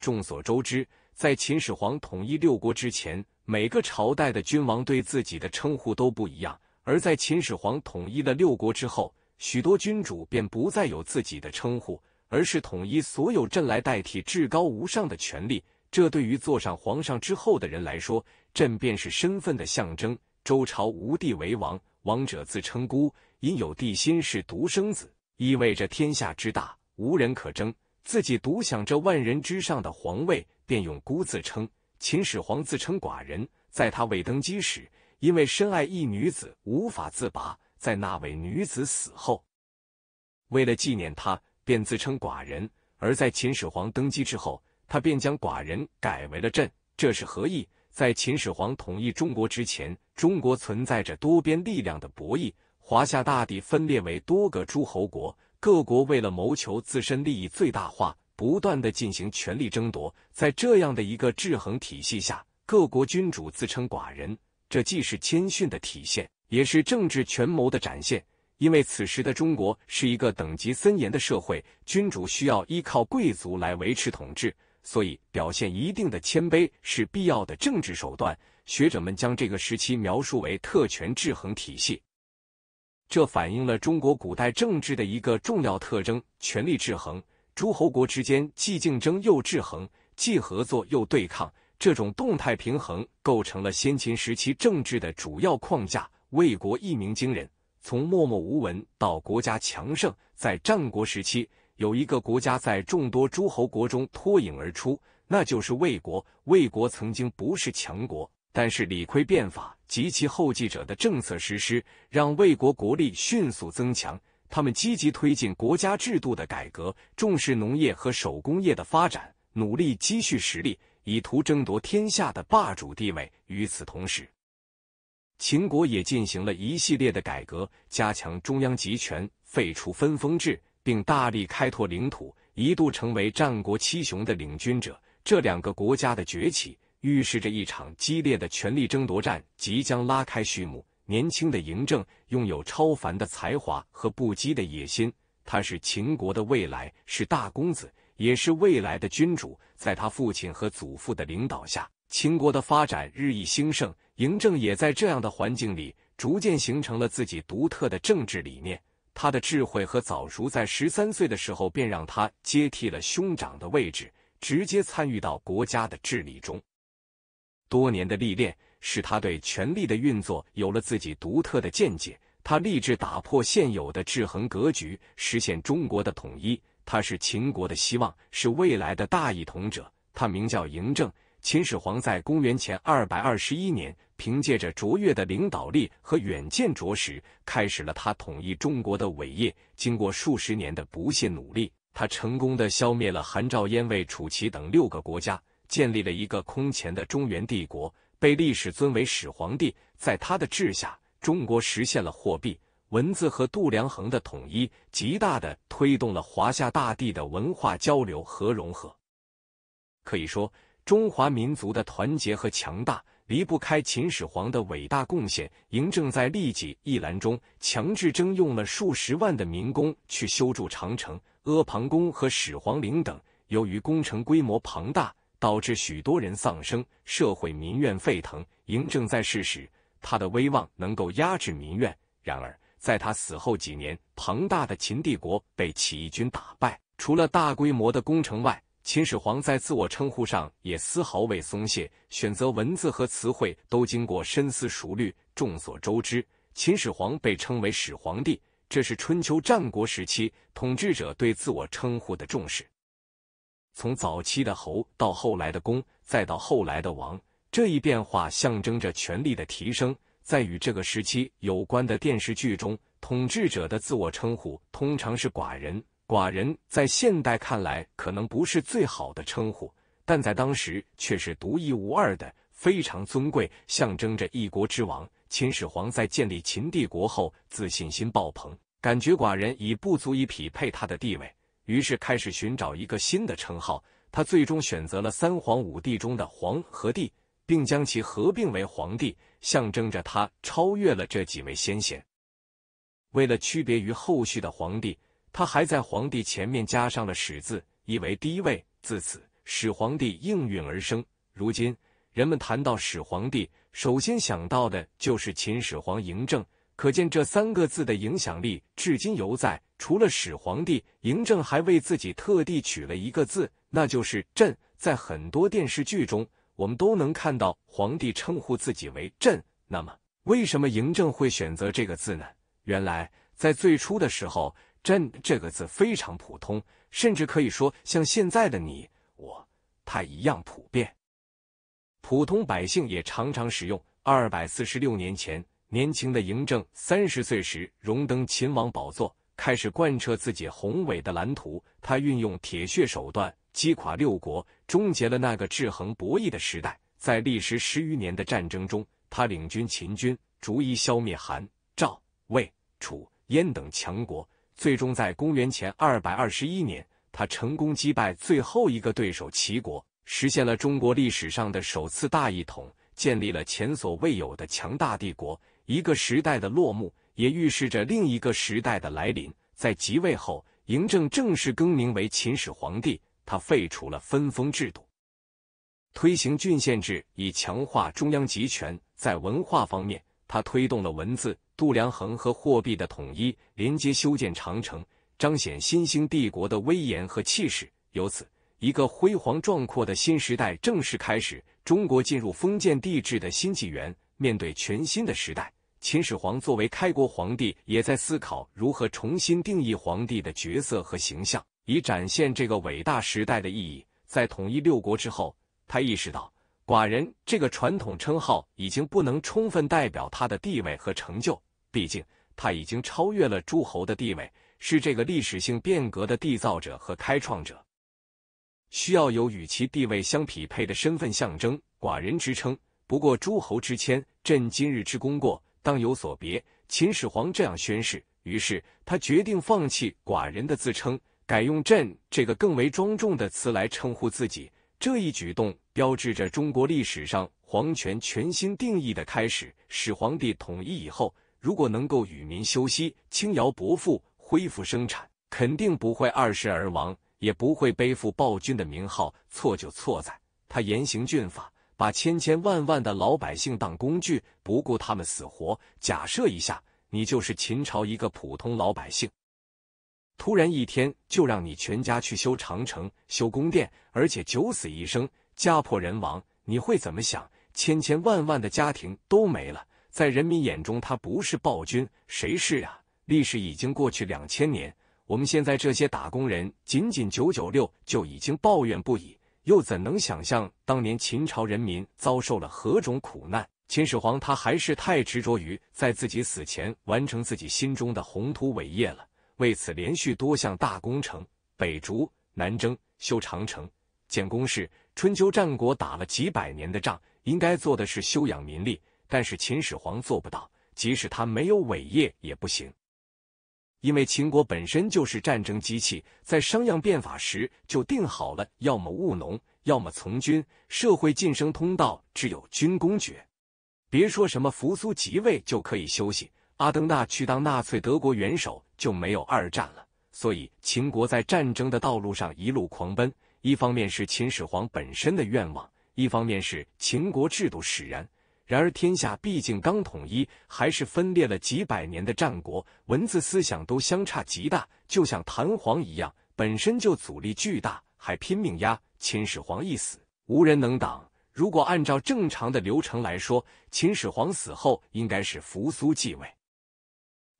众所周知，在秦始皇统一六国之前，每个朝代的君王对自己的称呼都不一样；而在秦始皇统一了六国之后，许多君主便不再有自己的称呼，而是统一所有“朕”来代替至高无上的权力。这对于坐上皇上之后的人来说，“朕”便是身份的象征。周朝无帝为王，王者自称孤，因有帝心是独生子，意味着天下之大，无人可争。自己独享这万人之上的皇位，便用孤自称。秦始皇自称寡人，在他未登基时，因为深爱一女子无法自拔，在那位女子死后，为了纪念他，便自称寡人；而在秦始皇登基之后，他便将寡人改为了朕，这是何意？在秦始皇统一中国之前，中国存在着多边力量的博弈，华夏大地分裂为多个诸侯国。各国为了谋求自身利益最大化，不断的进行权力争夺。在这样的一个制衡体系下，各国君主自称寡人，这既是谦逊的体现，也是政治权谋的展现。因为此时的中国是一个等级森严的社会，君主需要依靠贵族来维持统治，所以表现一定的谦卑是必要的政治手段。学者们将这个时期描述为特权制衡体系。这反映了中国古代政治的一个重要特征：权力制衡。诸侯国之间既竞争又制衡，既合作又对抗，这种动态平衡构成了先秦时期政治的主要框架。魏国一鸣惊人，从默默无闻到国家强盛，在战国时期有一个国家在众多诸侯国中脱颖而出，那就是魏国。魏国曾经不是强国。但是，李亏变法及其后继者的政策实施，让魏国国力迅速增强。他们积极推进国家制度的改革，重视农业和手工业的发展，努力积蓄实力，以图争夺天下的霸主地位。与此同时，秦国也进行了一系列的改革，加强中央集权，废除分封制，并大力开拓领土，一度成为战国七雄的领军者。这两个国家的崛起。预示着一场激烈的权力争夺战即将拉开序幕。年轻的嬴政拥有超凡的才华和不羁的野心，他是秦国的未来，是大公子，也是未来的君主。在他父亲和祖父的领导下，秦国的发展日益兴盛。嬴政也在这样的环境里逐渐形成了自己独特的政治理念。他的智慧和早熟，在十三岁的时候便让他接替了兄长的位置，直接参与到国家的治理中。多年的历练使他对权力的运作有了自己独特的见解。他立志打破现有的制衡格局，实现中国的统一。他是秦国的希望，是未来的大一统者。他名叫嬴政，秦始皇在公元前二百二十一年，凭借着卓越的领导力和远见卓识，开始了他统一中国的伟业。经过数十年的不懈努力，他成功的消灭了韩赵燕魏楚齐等六个国家。建立了一个空前的中原帝国，被历史尊为始皇帝。在他的治下，中国实现了货币、文字和度量衡的统一，极大的推动了华夏大地的文化交流和融合。可以说，中华民族的团结和强大离不开秦始皇的伟大贡献。嬴政在利己一栏中，强制征用了数十万的民工去修筑长城、阿房宫和始皇陵等。由于工程规模庞大，导致许多人丧生，社会民怨沸腾。嬴政在世时，他的威望能够压制民怨；然而在他死后几年，庞大的秦帝国被起义军打败。除了大规模的攻城外，秦始皇在自我称呼上也丝毫未松懈，选择文字和词汇都经过深思熟虑。众所周知，秦始皇被称为“始皇帝”，这是春秋战国时期统治者对自我称呼的重视。从早期的侯到后来的公，再到后来的王，这一变化象征着权力的提升。在与这个时期有关的电视剧中，统治者的自我称呼通常是“寡人”。寡人在现代看来可能不是最好的称呼，但在当时却是独一无二的，非常尊贵，象征着一国之王。秦始皇在建立秦帝国后，自信心爆棚，感觉“寡人”已不足以匹配他的地位。于是开始寻找一个新的称号，他最终选择了三皇五帝中的“皇”和“帝”，并将其合并为“皇帝”，象征着他超越了这几位先贤。为了区别于后续的皇帝，他还在“皇帝”前面加上了“始”字，意为第一位。自此，“始皇帝”应运而生。如今，人们谈到“始皇帝”，首先想到的就是秦始皇嬴政，可见这三个字的影响力至今犹在。除了始皇帝嬴政还为自己特地取了一个字，那就是“朕”。在很多电视剧中，我们都能看到皇帝称呼自己为“朕”。那么，为什么嬴政会选择这个字呢？原来，在最初的时候，“朕”这个字非常普通，甚至可以说像现在的你、我、他一样普遍。普通百姓也常常使用。二百四十六年前，年轻的嬴政三十岁时，荣登秦王宝座。开始贯彻自己宏伟的蓝图，他运用铁血手段击垮六国，终结了那个制衡博弈的时代。在历时十余年的战争中，他领军秦军逐一消灭韩、赵、魏、楚、燕等强国，最终在公元前二百二十一年，他成功击败最后一个对手齐国，实现了中国历史上的首次大一统，建立了前所未有的强大帝国。一个时代的落幕。也预示着另一个时代的来临。在即位后，嬴政正式更名为秦始皇帝。他废除了分封制度，推行郡县制，以强化中央集权。在文化方面，他推动了文字、度量衡和货币的统一，连接修建长城，彰显新兴帝国的威严和气势。由此，一个辉煌壮阔的新时代正式开始。中国进入封建帝制的新纪元。面对全新的时代。秦始皇作为开国皇帝，也在思考如何重新定义皇帝的角色和形象，以展现这个伟大时代的意义。在统一六国之后，他意识到“寡人”这个传统称号已经不能充分代表他的地位和成就。毕竟，他已经超越了诸侯的地位，是这个历史性变革的缔造者和开创者，需要有与其地位相匹配的身份象征。“寡人”之称，不过诸侯之谦。朕今日之功过。当有所别，秦始皇这样宣誓。于是他决定放弃“寡人”的自称，改用“朕”这个更为庄重的词来称呼自己。这一举动标志着中国历史上皇权全新定义的开始。始皇帝统一以后，如果能够与民休息，轻徭薄赋，恢复生产，肯定不会二世而亡，也不会背负暴君的名号。错就错在他严刑峻法。把千千万万的老百姓当工具，不顾他们死活。假设一下，你就是秦朝一个普通老百姓，突然一天就让你全家去修长城、修宫殿，而且九死一生，家破人亡，你会怎么想？千千万万的家庭都没了，在人民眼中，他不是暴君，谁是啊？历史已经过去两千年，我们现在这些打工人，仅仅九九六就已经抱怨不已。又怎能想象当年秦朝人民遭受了何种苦难？秦始皇他还是太执着于在自己死前完成自己心中的宏图伟业了，为此连续多项大工程，北逐、南征、修长城、建工事。春秋战国打了几百年的仗，应该做的是休养民力，但是秦始皇做不到，即使他没有伟业也不行。因为秦国本身就是战争机器，在商鞅变法时就定好了，要么务农，要么从军，社会晋升通道只有军功爵。别说什么扶苏即位就可以休息，阿登纳去当纳粹德国元首就没有二战了。所以秦国在战争的道路上一路狂奔，一方面是秦始皇本身的愿望，一方面是秦国制度使然。然而天下毕竟刚统一，还是分裂了几百年的战国，文字思想都相差极大，就像弹簧一样，本身就阻力巨大，还拼命压。秦始皇一死，无人能挡。如果按照正常的流程来说，秦始皇死后应该是扶苏继位。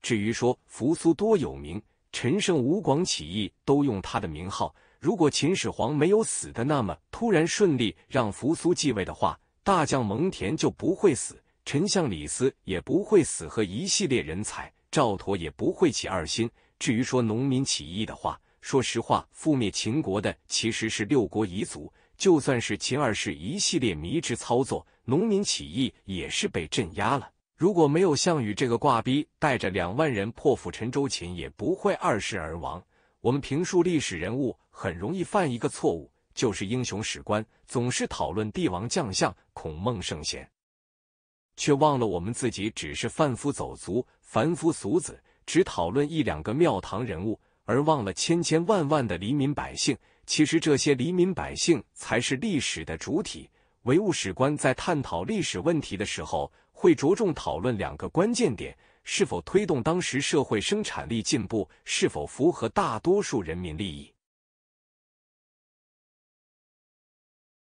至于说扶苏多有名，陈胜吴广起义都用他的名号。如果秦始皇没有死的，那么突然顺利让扶苏继位的话。大将蒙恬就不会死，丞相李斯也不会死，和一系列人才，赵佗也不会起二心。至于说农民起义的话，说实话，覆灭秦国的其实是六国遗族。就算是秦二世一系列迷之操作，农民起义也是被镇压了。如果没有项羽这个挂逼，带着两万人破釜沉舟，秦也不会二世而亡。我们评述历史人物，很容易犯一个错误。就是英雄史观，总是讨论帝王将相、孔孟圣贤，却忘了我们自己只是贩夫走卒、凡夫俗子，只讨论一两个庙堂人物，而忘了千千万万的黎民百姓。其实这些黎民百姓才是历史的主体。唯物史观在探讨历史问题的时候，会着重讨论两个关键点：是否推动当时社会生产力进步，是否符合大多数人民利益。